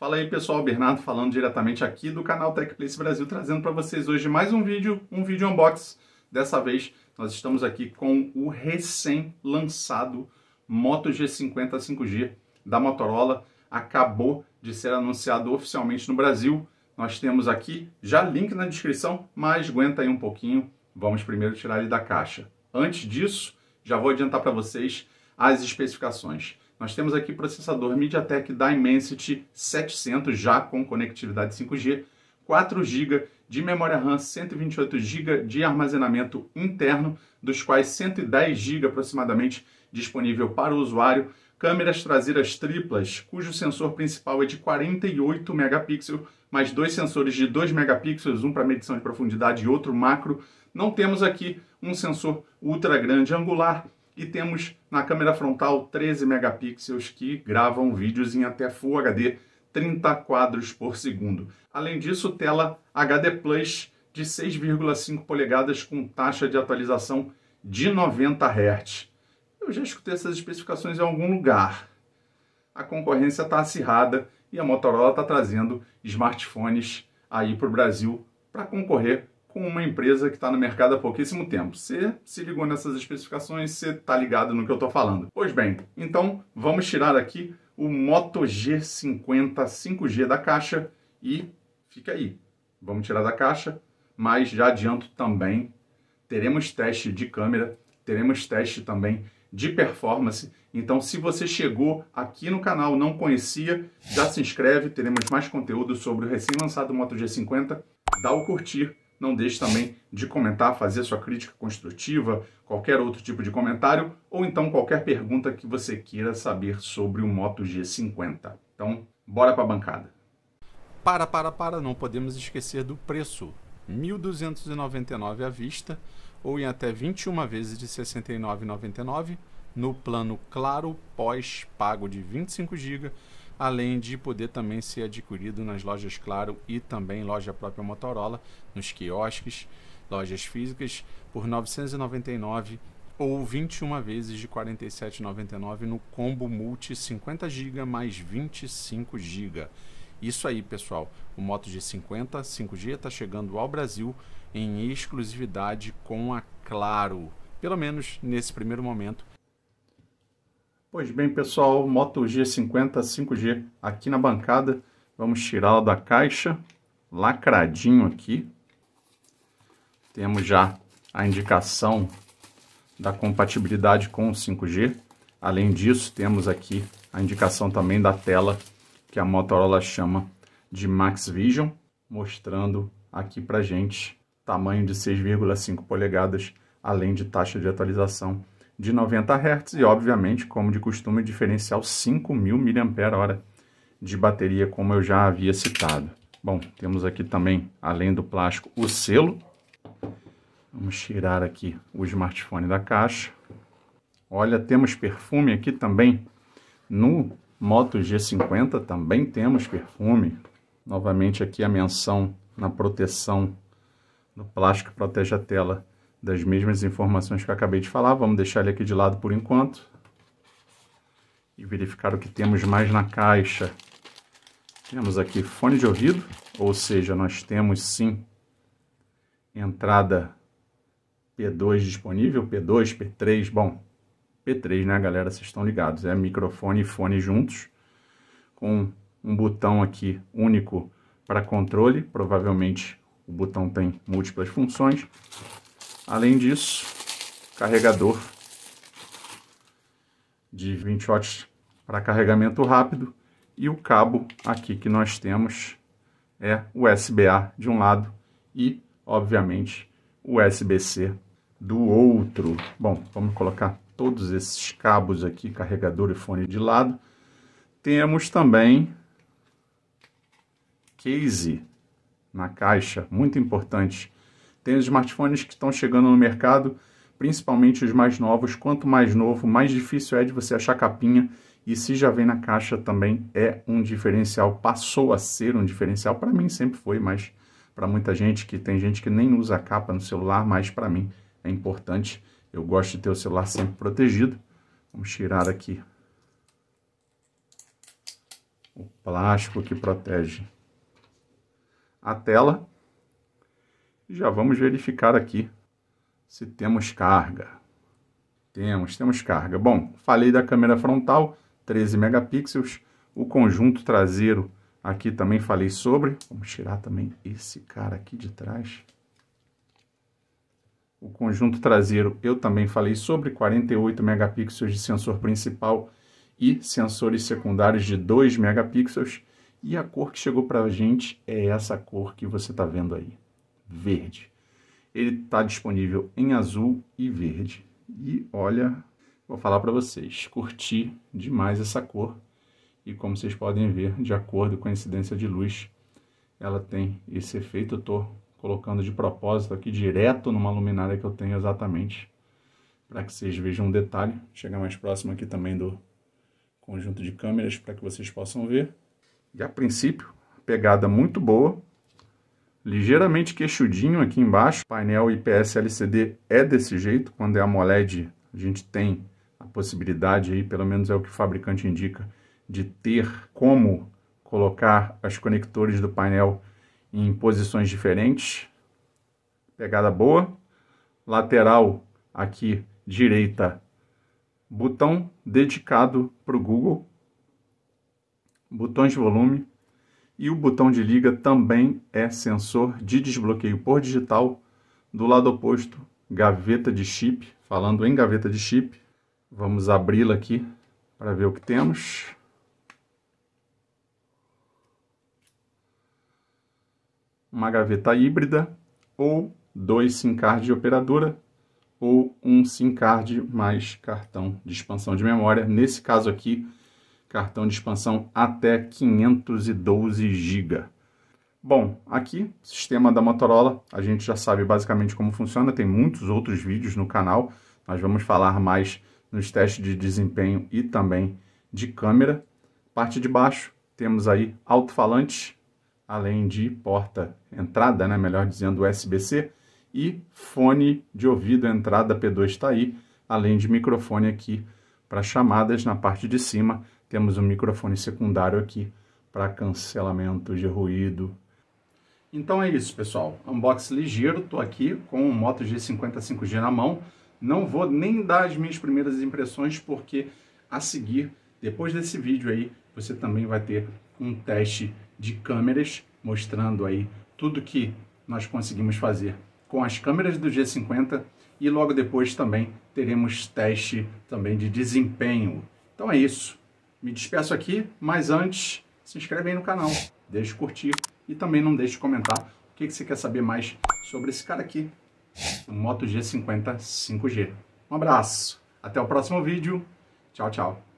Fala aí pessoal, Bernardo falando diretamente aqui do canal TechPlace Brasil, trazendo para vocês hoje mais um vídeo, um vídeo unboxing. Dessa vez nós estamos aqui com o recém-lançado Moto G50 5G da Motorola. Acabou de ser anunciado oficialmente no Brasil. Nós temos aqui já link na descrição, mas aguenta aí um pouquinho. Vamos primeiro tirar ele da caixa. Antes disso, já vou adiantar para vocês as especificações. Nós temos aqui processador MediaTek Dimensity 700, já com conectividade 5G, 4 GB de memória RAM, 128 GB de armazenamento interno, dos quais 110 GB aproximadamente disponível para o usuário, câmeras traseiras triplas, cujo sensor principal é de 48 megapixels, mais dois sensores de 2 megapixels, um para medição de profundidade e outro macro. Não temos aqui um sensor ultra grande angular, e temos na câmera frontal 13 megapixels que gravam vídeos em até Full HD 30 quadros por segundo. Além disso, tela HD Plus de 6,5 polegadas com taxa de atualização de 90 Hz. Eu já escutei essas especificações em algum lugar. A concorrência está acirrada e a Motorola está trazendo smartphones aí para o Brasil para concorrer com uma empresa que está no mercado há pouquíssimo tempo. Você se ligou nessas especificações, você está ligado no que eu estou falando. Pois bem, então vamos tirar aqui o Moto G50 5G da caixa e fica aí. Vamos tirar da caixa, mas já adianto também, teremos teste de câmera, teremos teste também de performance. Então, se você chegou aqui no canal, não conhecia, já se inscreve, teremos mais conteúdo sobre o recém-lançado Moto G50. Dá o curtir, não deixe também de comentar, fazer sua crítica construtiva, qualquer outro tipo de comentário, ou então qualquer pergunta que você queira saber sobre o Moto G50. Então, bora para a bancada. Para, para, para, não podemos esquecer do preço. 1.299 à vista ou em até 21 vezes de 69,99 no plano Claro pós-pago de 25 GB além de poder também ser adquirido nas lojas Claro e também loja própria Motorola, nos quiosques, lojas físicas, por R$ 999 ou 21 vezes de R$ 47,99 no combo multi 50 GB mais 25 GB. Isso aí, pessoal. O Moto G50 5G está chegando ao Brasil em exclusividade com a Claro, pelo menos nesse primeiro momento Pois bem, pessoal, Moto G50 5G aqui na bancada. Vamos tirá-la da caixa, lacradinho aqui. Temos já a indicação da compatibilidade com o 5G. Além disso, temos aqui a indicação também da tela que a Motorola chama de Max Vision, mostrando aqui para gente tamanho de 6,5 polegadas, além de taxa de atualização de 90 Hz e, obviamente, como de costume, diferencial 5.000 mAh de bateria, como eu já havia citado. Bom, temos aqui também, além do plástico, o selo. Vamos tirar aqui o smartphone da caixa. Olha, temos perfume aqui também. No Moto G50 também temos perfume. Novamente aqui a menção na proteção do plástico que protege a tela das mesmas informações que eu acabei de falar. Vamos deixar ele aqui de lado por enquanto e verificar o que temos mais na caixa. Temos aqui fone de ouvido, ou seja, nós temos sim entrada P2 disponível, P2, P3, bom, P3, né, galera, vocês estão ligados, é microfone e fone juntos, com um botão aqui único para controle, provavelmente o botão tem múltiplas funções, Além disso, carregador de 20 watts para carregamento rápido e o cabo aqui que nós temos é USB-A de um lado e, obviamente, USB-C do outro. Bom, vamos colocar todos esses cabos aqui, carregador e fone de lado. Temos também case na caixa, muito importante tem os smartphones que estão chegando no mercado, principalmente os mais novos. Quanto mais novo, mais difícil é de você achar capinha. E se já vem na caixa também é um diferencial, passou a ser um diferencial. Para mim sempre foi, mas para muita gente que tem gente que nem usa capa no celular, mas para mim é importante. Eu gosto de ter o celular sempre protegido. Vamos tirar aqui o plástico que protege a tela. Já vamos verificar aqui se temos carga. Temos, temos carga. Bom, falei da câmera frontal, 13 megapixels. O conjunto traseiro aqui também falei sobre. Vamos tirar também esse cara aqui de trás. O conjunto traseiro eu também falei sobre, 48 megapixels de sensor principal e sensores secundários de 2 megapixels. E a cor que chegou para a gente é essa cor que você está vendo aí verde. Ele está disponível em azul e verde. E olha, vou falar para vocês, curti demais essa cor. E como vocês podem ver, de acordo com a incidência de luz, ela tem esse efeito. Eu estou colocando de propósito aqui direto numa luminária que eu tenho exatamente, para que vocês vejam um detalhe. Chega chegar mais próximo aqui também do conjunto de câmeras para que vocês possam ver. E a princípio, pegada muito boa, ligeiramente queixudinho aqui embaixo. painel IPS LCD é desse jeito, quando é AMOLED a gente tem a possibilidade aí, pelo menos é o que o fabricante indica, de ter como colocar as conectores do painel em posições diferentes. Pegada boa. Lateral aqui direita, botão dedicado para o Google. Botões de volume, e o botão de liga também é sensor de desbloqueio por digital. Do lado oposto, gaveta de chip. Falando em gaveta de chip, vamos abri-la aqui para ver o que temos. Uma gaveta híbrida ou dois SIM card de operadora ou um SIM card mais cartão de expansão de memória. Nesse caso aqui, cartão de expansão até 512 GB. Bom, aqui, sistema da Motorola, a gente já sabe basicamente como funciona, tem muitos outros vídeos no canal, nós vamos falar mais nos testes de desempenho e também de câmera. Parte de baixo, temos aí alto-falante, além de porta entrada, né, melhor dizendo USB-C, e fone de ouvido, entrada P2 está aí, além de microfone aqui para chamadas na parte de cima, temos um microfone secundário aqui para cancelamento de ruído. Então é isso, pessoal. Unboxing ligeiro, estou aqui com o Moto G50 5G na mão. Não vou nem dar as minhas primeiras impressões, porque a seguir, depois desse vídeo aí, você também vai ter um teste de câmeras, mostrando aí tudo que nós conseguimos fazer com as câmeras do G50 e logo depois também teremos teste também de desempenho. Então é isso. Me despeço aqui, mas antes, se inscreve aí no canal, deixe curtir e também não deixe de comentar o que, que você quer saber mais sobre esse cara aqui, o Moto G50 5G. Um abraço, até o próximo vídeo, tchau, tchau.